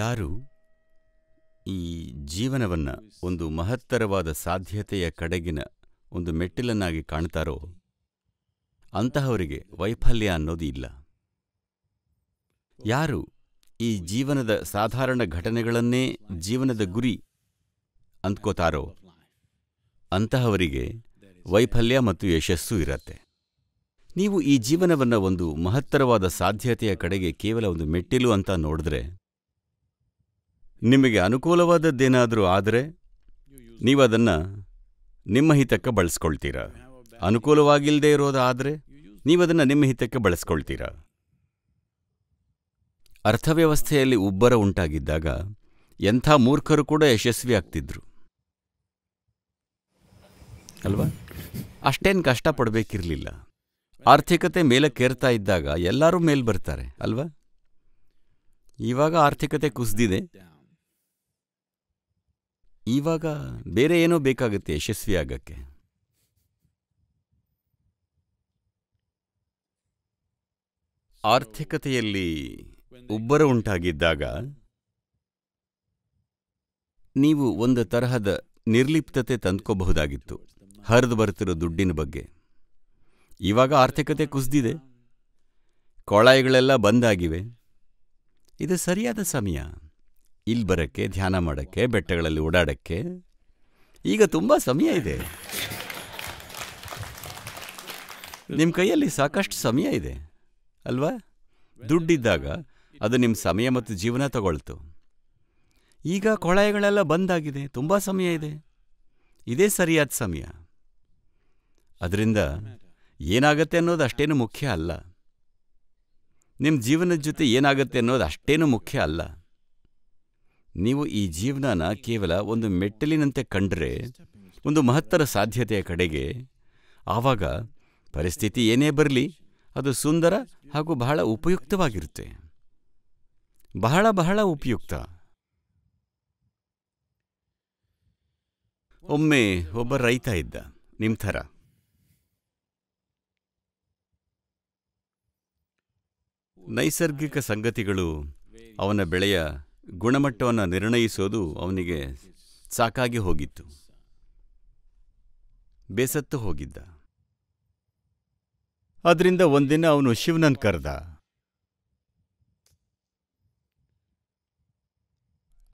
ಯಾರು ಈ ಜೀವನವನ್ನು ಒಂದು ಮಹತ್ತರವಾದ ಸಾಧ್ಯತೆಯ ಕಡೆಗಿನ ಒಂದು ಮೆಟ್ಟಿಲನ್ನಾಗಿ ಕಾಣ್ತಾರೋ ಅಂತಹವರಿಗೆ ವೈಫಲ್ಯ ಅನ್ನೋದು ಇಲ್ಲ ಯಾರು ಈ ಜೀವನದ ಸಾಧಾರಣ ಘಟನೆಗಳನ್ನೇ ಜೀವನದ ಗುರಿ ಅಂದ್ಕೋತಾರೋ ಅಂತಹವರಿಗೆ ವೈಫಲ್ಯ ಮತ್ತು ಯಶಸ್ಸು ಇರತ್ತೆ ನೀವು ಈ ಜೀವನವನ್ನು ಒಂದು ಮಹತ್ತರವಾದ ಸಾಧ್ಯತೆಯ ಕಡೆಗೆ ಕೇವಲ ಒಂದು ಮೆಟ್ಟಿಲು ಅಂತ ನೋಡಿದ್ರೆ ನಿಮಗೆ ಅನುಕೂಲವಾದದ್ದೇನಾದರೂ ಆದರೆ ಅದನ್ನು ನಿಮ್ಮ ಹಿತಕ್ಕೆ ಬಳಸ್ಕೊಳ್ತೀರಾ ಅನುಕೂಲವಾಗಿಲ್ಲದೆ ಇರೋದಾದರೆ ನೀವದನ್ನು ನಿಮ್ಮ ಹಿತಕ್ಕೆ ಬಳಸ್ಕೊಳ್ತೀರಾ ಅರ್ಥವ್ಯವಸ್ಥೆಯಲ್ಲಿ ಉಬ್ಬರ ಉಂಟಾಗಿದ್ದಾಗ ಎಂಥ ಮೂರ್ಖರು ಕೂಡ ಯಶಸ್ವಿ ಆಗ್ತಿದ್ರು ಅಲ್ವಾ ಅಷ್ಟೇನು ಕಷ್ಟಪಡಬೇಕಿರಲಿಲ್ಲ ಆರ್ಥಿಕತೆ ಮೇಲೆ ಕೇರ್ತಾ ಇದ್ದಾಗ ಎಲ್ಲರೂ ಮೇಲ್ ಬರ್ತಾರೆ ಅಲ್ವಾ ಇವಾಗ ಆರ್ಥಿಕತೆ ಕುಸಿದಿದೆ ಇವಾಗ ಬೇರೆ ಏನೋ ಬೇಕಾಗುತ್ತೆ ಯಶಸ್ವಿಯಾಗಕ್ಕೆ ಆರ್ಥಿಕತೆಯಲ್ಲಿ ಉಬ್ಬರ ಉಂಟಾಗಿದ್ದಾಗ ನೀವು ಒಂದು ತರಹದ ನಿರ್ಲಿಪ್ತತೆ ತಂದ್ಕೋಬಹುದಾಗಿತ್ತು ಹರಿದು ಬರ್ತಿರೋ ದುಡ್ಡಿನ ಬಗ್ಗೆ ಇವಾಗ ಆರ್ಥಿಕತೆ ಕುಸಿದಿದೆ ಕೊಳಾಯಿಗಳೆಲ್ಲ ಬಂದಾಗಿವೆ ಇದು ಸರಿಯಾದ ಸಮಯ ಇಲ್ಲಿ ಬರೋಕ್ಕೆ ಧ್ಯಾನ ಮಾಡೋಕ್ಕೆ ಬೆಟ್ಟಗಳಲ್ಲಿ ಓಡಾಡೋಕ್ಕೆ ಈಗ ತುಂಬ ಸಮಯ ಇದೆ ನಿಮ್ಮ ಕೈಯಲ್ಲಿ ಸಾಕಷ್ಟು ಸಮಯ ಇದೆ ಅಲ್ವಾ ದುಡ್ಡಿದ್ದಾಗ ಅದು ನಿಮ್ಮ ಸಮಯ ಮತ್ತು ಜೀವನ ತಗೊಳ್ತು ಈಗ ಬಂದ್ ಬಂದಾಗಿದೆ ತುಂಬ ಸಮಯ ಇದೆ ಇದೇ ಸರಿಯಾದ ಸಮಯ ಅದರಿಂದ ಏನಾಗತ್ತೆ ಅನ್ನೋದು ಅಷ್ಟೇನು ಮುಖ್ಯ ಅಲ್ಲ ನಿಮ್ಮ ಜೀವನದ ಜೊತೆ ಏನಾಗುತ್ತೆ ಅನ್ನೋದು ಅಷ್ಟೇನು ಮುಖ್ಯ ಅಲ್ಲ ನೀವು ಈ ಜೀವನನ ಕೇವಲ ಒಂದು ಮೆಟ್ಟಲಿನಂತೆ ಕಂಡ್ರೆ ಒಂದು ಮಹತ್ತರ ಸಾಧ್ಯತೆಯ ಕಡೆಗೆ ಆವಾಗ ಪರಿಸ್ಥಿತಿ ಏನೇ ಬರಲಿ ಅದು ಸುಂದರ ಹಾಗೂ ಬಹಳ ಉಪಯುಕ್ತವಾಗಿರುತ್ತೆ ಬಹಳ ಬಹಳ ಉಪಯುಕ್ತ ಒಮ್ಮೆ ಒಬ್ಬ ರೈತ ಇದ್ದ ನಿಮ್ಮ ಥರ ನೈಸರ್ಗಿಕ ಸಂಗತಿಗಳು ಅವನ ಬೆಳೆಯ ಗುಣಮಟ್ಟವನ್ನು ನಿರ್ಣಯಿಸೋದು ಅವನಿಗೆ ಸಾಕಾಗಿ ಹೋಗಿತ್ತು ಬೇಸತ್ತು ಹೋಗಿದ್ದ ಅದರಿಂದ ಒಂದಿನ ಅವನು ಶಿವನನ್ನು ಕರೆದ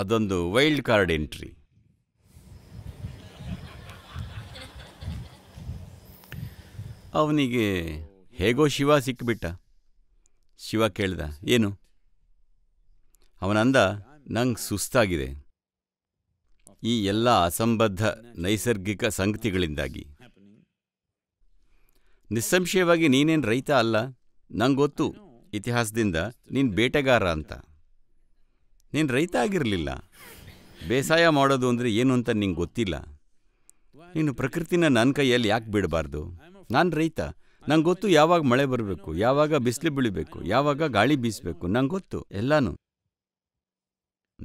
ಅದೊಂದು ವೈಲ್ಡ್ ಕಾರ್ಡ್ ಎಂಟ್ರಿ ಅವನಿಗೆ ಹೇಗೋ ಶಿವ ಸಿಕ್ಕಿಬಿಟ್ಟ ಶಿವ ಕೇಳ್ದ ಏನು ಅವನಂದ ನಂಗೆ ಸುಸ್ತಾಗಿದೆ ಈ ಎಲ್ಲ ಅಸಂಬದ್ಧ ನೈಸರ್ಗಿಕ ಸಂಗತಿಗಳಿಂದಾಗಿ ನಿಸ್ಸಂಶಯವಾಗಿ ನೀನೇನು ರೈತ ಅಲ್ಲ ನಂಗೊತ್ತು ಗೊತ್ತು ಇತಿಹಾಸದಿಂದ ನೀನ್ ಬೇಟೆಗಾರ ಅಂತ ನೀನ್ ರೈತ ಆಗಿರಲಿಲ್ಲ ಬೇಸಾಯ ಮಾಡೋದು ಅಂದರೆ ಏನು ಅಂತ ನಿಂಗೆ ಗೊತ್ತಿಲ್ಲ ನೀನು ಪ್ರಕೃತಿನ ನನ್ನ ಕೈಯಲ್ಲಿ ಯಾಕೆ ಬಿಡಬಾರ್ದು ನಾನು ರೈತ ನಂಗೊತ್ತು ಗೊತ್ತು ಯಾವಾಗ ಮಳೆ ಬರಬೇಕು ಯಾವಾಗ ಬಿಸಿಲು ಬೀಳಬೇಕು ಯಾವಾಗ ಗಾಳಿ ಬೀಸಬೇಕು ನಂಗೆ ಗೊತ್ತು ಎಲ್ಲಾನು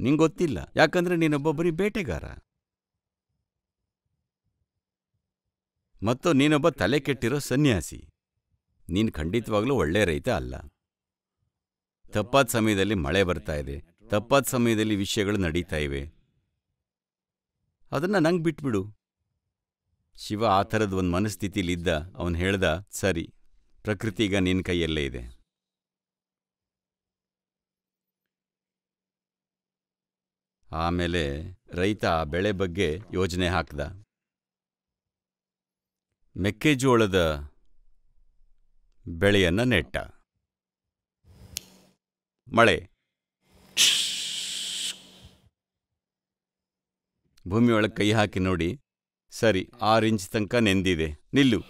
ನಿಂಗೊತ್ತಿಲ್ಲ ಯಾಕಂದ್ರೆ ನೀನೊಬ್ಬ ಬರೀ ಬೇಟೆಗಾರ ಮತ್ತು ನೀನೊಬ್ಬ ತಲೆ ಕೆಟ್ಟಿರೋ ಸನ್ಯಾಸಿ ನೀನು ಖಂಡಿತವಾಗ್ಲೂ ಒಳ್ಳೆ ರೈತ ಅಲ್ಲ ತಪ್ಪಾದ ಸಮಯದಲ್ಲಿ ಮಳೆ ಬರ್ತಾ ಇದೆ ತಪ್ಪಾದ ಸಮಯದಲ್ಲಿ ವಿಷಯಗಳು ನಡೀತಾ ಇವೆ ಅದನ್ನ ನಂಗೆ ಬಿಟ್ಬಿಡು ಶಿವ ಆ ಥರದ ಒಂದು ಮನಸ್ಥಿತಿಲಿದ್ದ ಅವನು ಹೇಳ್ದ ಸರಿ ಪ್ರಕೃತಿ ಈಗ ನಿನ್ನ ಕೈಯಲ್ಲೇ ಇದೆ ಆಮೇಲೆ ರೈತ ಬೆಳೆ ಬಗ್ಗೆ ಯೋಜನೆ ಹಾಕ್ದ ಮೆಕ್ಕೆಜೋಳದ ಬೆಳೆಯನ್ನ ನೆಟ್ಟ ಮಳೆ ಭೂಮಿಯೊಳಗೆ ಕೈ ಹಾಕಿ ನೋಡಿ ಸರಿ ಆರು ಇಂಚ್ ತನಕ ನೆಂದಿದೆ ನಿಲ್ಲು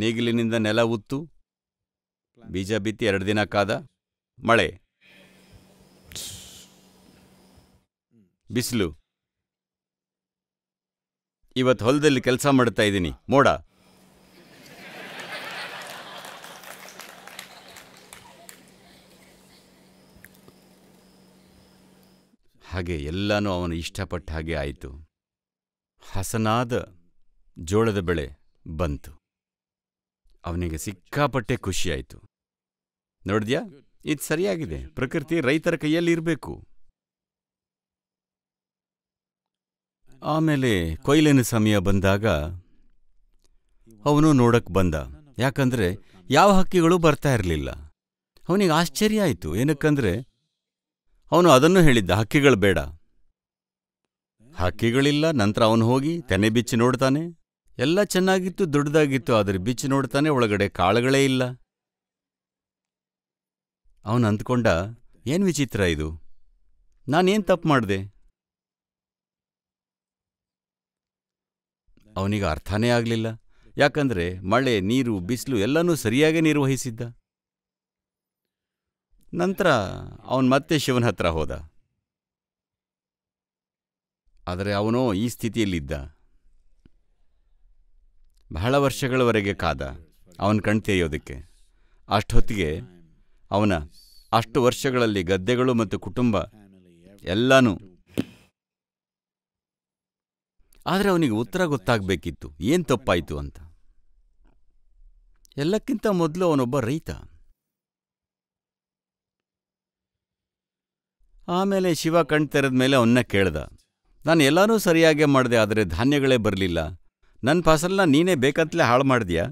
ನೇಗಿಲಿನಿಂದ ನೆಲ ಉತ್ತು ಬೀಜ ಬಿತ್ತಿ ಎರಡು ದಿನ ಕಾದ ಮಳೆ ಬಿಸಿಲು ಇವತ್ತು ಹೊಲದಲ್ಲಿ ಕೆಲಸ ಮಾಡುತ್ತಾ ಇದ್ದೀನಿ ಮೋಡ ಹಾಗೆ ಎಲ್ಲಾನು ಅವನು ಇಷ್ಟಪಟ್ಟ ಹಾಗೆ ಆಯಿತು ಹಸನಾದ ಜೋಳದ ಬೆಳೆ ಬಂತು ಅವನಿಗೆ ಸಿಕ್ಕಾಪಟ್ಟೆ ಖುಷಿಯಾಯಿತು ನೋಡಿದ್ಯಾ ಇದು ಸರಿಯಾಗಿದೆ ಪ್ರಕೃತಿ ರೈತರ ಕೈಯಲ್ಲಿ ಇರಬೇಕು ಆಮೇಲೆ ಕೊಯ್ಲಿನ ಸಮಯ ಬಂದಾಗ ಅವನು ನೋಡಕ್ ಬಂದ ಯಾಕಂದ್ರೆ ಯಾವ ಹಕ್ಕಿಗಳು ಬರ್ತಾ ಇರಲಿಲ್ಲ ಅವನಿಗೆ ಆಶ್ಚರ್ಯ ಆಯಿತು ಏನಕ್ಕಂದ್ರೆ ಅವನು ಅದನ್ನು ಹೇಳಿದ್ದ ಹಕ್ಕಿಗಳು ಬೇಡ ಹಕ್ಕಿಗಳಿಲ್ಲ ನಂತರ ಅವನು ಹೋಗಿ ತೆನೆ ಬಿಚ್ಚಿ ನೋಡ್ತಾನೆ ಎಲ್ಲ ಚೆನ್ನಾಗಿತ್ತು ದೊಡ್ಡದಾಗಿತ್ತು ಆದರೆ ಬಿಚ್ಚಿ ನೋಡ್ತಾನೆ ಒಳಗಡೆ ಕಾಳುಗಳೇ ಇಲ್ಲ ಅವನು ಅಂದ್ಕೊಂಡ ಏನ್ ವಿಚಿತ್ರ ಇದು ನಾನೇನ್ ತಪ್ಪು ಮಾಡಿದೆ ಅವನಿಗೆ ಅರ್ಥನೇ ಆಗಲಿಲ್ಲ ಯಾಕಂದ್ರೆ ಮಳೆ ನೀರು ಬಿಸಿಲು ಎಲ್ಲನೂ ಸರಿಯಾಗೇ ನಿರ್ವಹಿಸಿದ್ದ ನಂತರ ಅವನ್ ಮತ್ತೆ ಶಿವನ ಹತ್ರ ಹೋದ ಆದರೆ ಅವನೋ ಈ ಸ್ಥಿತಿಯಲ್ಲಿದ್ದ ಬಹಳ ವರ್ಷಗಳವರೆಗೆ ಕಾದ ಅವನ್ ಕಣ್ ತೆರೆಯೋದಕ್ಕೆ ಅಷ್ಟೊತ್ತಿಗೆ ಅವನ ಅಷ್ಟು ವರ್ಷಗಳಲ್ಲಿ ಗದ್ದೆಗಳು ಮತ್ತು ಕುಟುಂಬ ಎಲ್ಲಾನು ಆದರೆ ಅವನಿಗೆ ಉತ್ತರ ಗೊತ್ತಾಗಬೇಕಿತ್ತು ಏನು ತಪ್ಪಾಯಿತು ಅಂತ ಎಲ್ಲಕ್ಕಿಂತ ಮೊದಲು ಅವನೊಬ್ಬ ರೈತ ಆಮೇಲೆ ಶಿವ ಕಣ್ ತೆರೆದ ಮೇಲೆ ಅವನ್ನ ಕೇಳ್ದ ನಾನು ಎಲ್ಲನೂ ಸರಿಯಾಗೇ ಮಾಡಿದೆ ಆದರೆ ಧಾನ್ಯಗಳೇ ಬರಲಿಲ್ಲ ನನ್ನ ಫಸಲನ್ನ ನೀನೇ ಬೇಕಂತಲೇ ಹಾಳು ಮಾಡಿದ್ಯಾ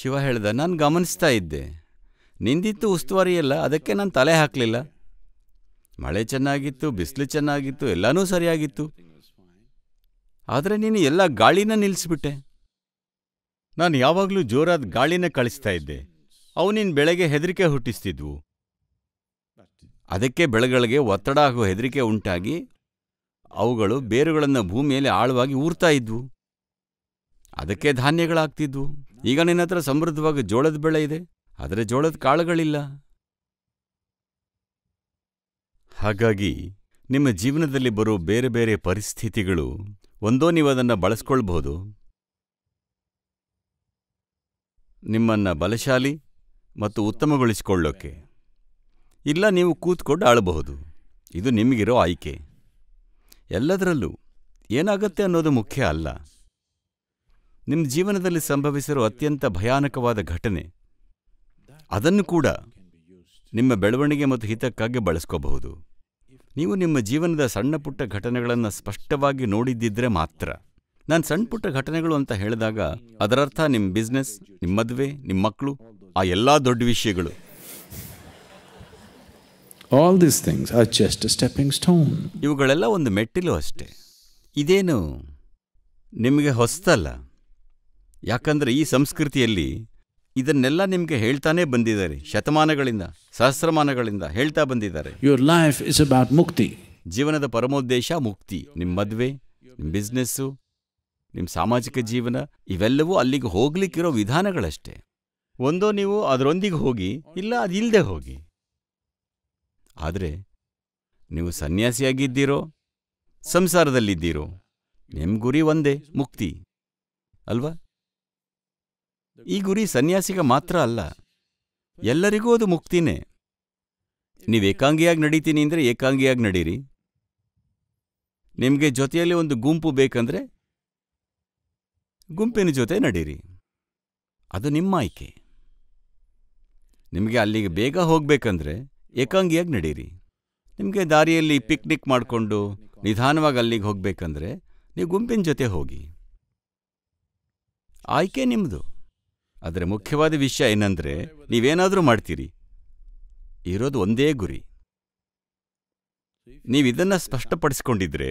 ಶಿವ ಹೇಳ್ದ ನಾನು ಗಮನಿಸ್ತಾ ಇದ್ದೆ ನಿಂದಿತ್ತು ಉಸ್ತುವಾರಿಯಲ್ಲ ಅದಕ್ಕೆ ನಾನು ತಲೆ ಹಾಕಲಿಲ್ಲ ಮಳೆ ಚೆನ್ನಾಗಿತ್ತು ಬಿಸಿಲು ಚೆನ್ನಾಗಿತ್ತು ಎಲ್ಲನೂ ಸರಿಯಾಗಿತ್ತು ಆದರೆ ನೀನು ಎಲ್ಲ ಗಾಳಿನ ನಿಲ್ಲಿಸ್ಬಿಟ್ಟೆ ನಾನು ಯಾವಾಗಲೂ ಜೋರಾದ ಗಾಳಿನ ಕಳಿಸ್ತಾ ಇದ್ದೆ ಅವು ನೀನು ಬೆಳೆಗೆ ಹೆದರಿಕೆ ಹುಟ್ಟಿಸ್ತಿದ್ವು ಅದಕ್ಕೆ ಬೆಳೆಗಳಿಗೆ ಒತ್ತಡ ಹಾಗೂ ಹೆದರಿಕೆ ಉಂಟಾಗಿ ಅವುಗಳು ಬೇರುಗಳನ್ನು ಭೂಮಿಯಲ್ಲಿ ಆಳವಾಗಿ ಊರ್ತಾ ಇದ್ವು ಅದಕ್ಕೆ ಧಾನ್ಯಗಳಾಗ್ತಿದ್ವು ಈಗ ನಿನ್ನ ಹತ್ರ ಸಮೃದ್ಧವಾಗಿ ಜೋಳದ ಬೆಳೆ ಇದೆ ಆದರೆ ಜೋಳದ ಕಾಳುಗಳಿಲ್ಲ ಹಾಗಾಗಿ ನಿಮ್ಮ ಜೀವನದಲ್ಲಿ ಬರೋ ಬೇರೆ ಬೇರೆ ಪರಿಸ್ಥಿತಿಗಳು ಒಂದೋ ನೀವು ಅದನ್ನು ಬಳಸ್ಕೊಳ್ಬಹುದು ನಿಮ್ಮನ್ನು ಬಲಶಾಲಿ ಮತ್ತು ಉತ್ತಮಗೊಳಿಸಿಕೊಳ್ಳೋಕೆ ಇಲ್ಲ ನೀವು ಕೂತ್ಕೊಂಡು ಆಳಬಹುದು ಇದು ನಿಮಗಿರೋ ಆಯ್ಕೆ ಎಲ್ಲದರಲ್ಲೂ ಏನಾಗುತ್ತೆ ಅನ್ನೋದು ಮುಖ್ಯ ಅಲ್ಲ ನಿಮ್ಮ ಜೀವನದಲ್ಲಿ ಸಂಭವಿಸಿರುವ ಅತ್ಯಂತ ಭಯಾನಕವಾದ ಘಟನೆ ಅದನ್ನು ಕೂಡ ನಿಮ್ಮ ಬೆಳವಣಿಗೆ ಮತ್ತು ಹಿತಕ್ಕಾಗಿ ಬಳಸ್ಕೋಬಹುದು ನೀವು ನಿಮ್ಮ ಜೀವನದ ಸಣ್ಣ ಪುಟ್ಟ ಘಟನೆಗಳನ್ನು ಸ್ಪಷ್ಟವಾಗಿ ನೋಡಿದ್ದಿದ್ರೆ ಮಾತ್ರ ನಾನು ಸಣ್ಣ ಪುಟ್ಟ ಘಟನೆಗಳು ಅಂತ ಹೇಳಿದಾಗ ಅದರರ್ಥ ನಿಮ್ಮ ಬಿಸ್ನೆಸ್ ನಿಮ್ಮ ಮದುವೆ ನಿಮ್ಮ ಮಕ್ಕಳು ಆ ಎಲ್ಲ ದೊಡ್ಡ ವಿಷಯಗಳು all this things are just stepping stone ಇವುಗಳೆಲ್ಲ ಒಂದು ಮೆಟ್ಟಿಲು ಅಷ್ಟೇ ಇದೇನು ನಿಮಗೆ ಹೊಸ್ತಲ್ಲ ಯಾಕಂದ್ರೆ ಈ ಸಂಸ್ಕೃತಿಯಲ್ಲಿ ಇದನ್ನೆಲ್ಲ ನಿಮಗೆ ಹೇಳ್ತಾನೆ ಬಂದಿದ್ದಾರೆ ಶತಮಾನಗಳಿಂದ ಸಹಸ್ರಮಾನಗಳಿಂದ ಹೇಳ್ತಾ ಬಂದಿದ್ದಾರೆ ಯುವರ್ ಲೈಫ್ ಇಸ್ ಅಬೌಟ್ ಮುಕ್ತಿ ಜೀವನದ ಪರಮೋದ್ದೇಶ ಮುಕ್ತಿ ನಿಮ್ಮ ಮದುವೆ ನಿಮ್ಮ ಬಿಸ್ನೆಸ್ಸು ನಿಮ್ಮ ಸಾಮಾಜಿಕ ಜೀವನ ಇವೆಲ್ಲವೂ ಅಲ್ಲಿಗೆ ಹೋಗ್ಲಿಕ್ಕಿರೋ ವಿಧಾನಗಳಷ್ಟೇ ಒಂದೋ ನೀವು ಅದರೊಂದಿಗೆ ಹೋಗಿ ಇಲ್ಲ ಇಲ್ಲದೆ ಹೋಗಿ ಆದರೆ ನೀವು ಸನ್ಯಾಸಿಯಾಗಿದ್ದೀರೋ ಸಂಸಾರದಲ್ಲಿದ್ದೀರೋ ನಿಮ್ಮ ಗುರಿ ಒಂದೇ ಮುಕ್ತಿ ಅಲ್ವಾ ಈ ಗುರಿ ಸನ್ಯಾಸಿಗ ಮಾತ್ರ ಅಲ್ಲ ಎಲ್ಲರಿಗೂ ಅದು ಮುಕ್ತಿನೇ ನೀವು ಏಕಾಂಗಿಯಾಗಿ ನಡೀತೀನಿ ಅಂದರೆ ಏಕಾಂಗಿಯಾಗಿ ನಡೀರಿ ನಿಮಗೆ ಜೊತೆಯಲ್ಲಿ ಒಂದು ಗುಂಪು ಬೇಕಂದ್ರೆ ಗುಂಪಿನ ಜೊತೆ ನಡೀರಿ ಅದು ನಿಮ್ಮ ಆಯ್ಕೆ ನಿಮಗೆ ಅಲ್ಲಿಗೆ ಬೇಗ ಹೋಗಬೇಕಂದ್ರೆ ಏಕಾಂಗಿಯಾಗಿ ನಡೀರಿ ನಿಮಗೆ ದಾರಿಯಲ್ಲಿ ಪಿಕ್ನಿಕ್ ಮಾಡಿಕೊಂಡು ನಿಧಾನವಾಗಿ ಅಲ್ಲಿಗೆ ಹೋಗಬೇಕಂದ್ರೆ ನೀವು ಗುಂಪಿನ ಜೊತೆ ಹೋಗಿ ಆಯ್ಕೆ ನಿಮ್ಮದು ಆದರೆ ಮುಖ್ಯವಾದ ವಿಷಯ ಏನಂದ್ರೆ ನೀವೇನಾದರೂ ಮಾಡ್ತೀರಿ ಇರೋದು ಒಂದೇ ಗುರಿ ನೀವಿದನ್ನು ಸ್ಪಷ್ಟಪಡಿಸಿಕೊಂಡಿದ್ರೆ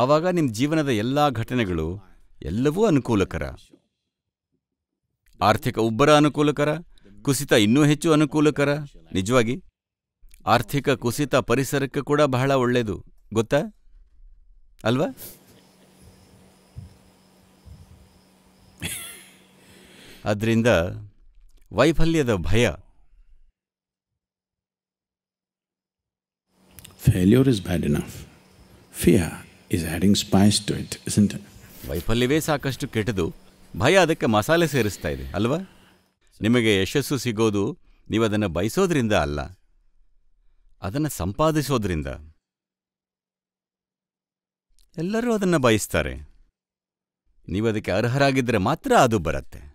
ಆವಾಗ ನಿಮ್ಮ ಜೀವನದ ಎಲ್ಲ ಘಟನೆಗಳು ಎಲ್ಲವೂ ಅನುಕೂಲಕರ ಆರ್ಥಿಕ ಉಬ್ಬರ ಅನುಕೂಲಕರ ಕುಸಿತ ಇನ್ನೂ ಹೆಚ್ಚು ಅನುಕೂಲಕರ ನಿಜವಾಗಿ ಆರ್ಥಿಕ ಕುಸಿತ ಪರಿಸರಕ್ಕೆ ಕೂಡ ಬಹಳ ಒಳ್ಳೆಯದು ಗೊತ್ತಾ ಅಲ್ವಾ ಅದರಿಂದ ವೈಫಲ್ಯದ ಭಯ failure is bad enough. Fear is adding spice to it, isn't ವೈಫಲ್ಯವೇ ಸಾಕಷ್ಟು ಕೆಟ್ಟದು ಭಯ ಅದಕ್ಕೆ ಮಸಾಲೆ ಸೇರಿಸ್ತಾ ಇದೆ ಅಲ್ವಾ ನಿಮಗೆ ಯಶಸ್ಸು ಸಿಗೋದು ನೀವು ಅದನ್ನು ಬಯಸೋದ್ರಿಂದ ಅಲ್ಲ ಅದನ್ನು ಸಂಪಾದಿಸೋದ್ರಿಂದ ಎಲ್ಲರೂ ಅದನ್ನು ಬಯಸ್ತಾರೆ ನೀವು ಅದಕ್ಕೆ ಅರ್ಹರಾಗಿದ್ದರೆ ಮಾತ್ರ ಅದು ಬರುತ್ತೆ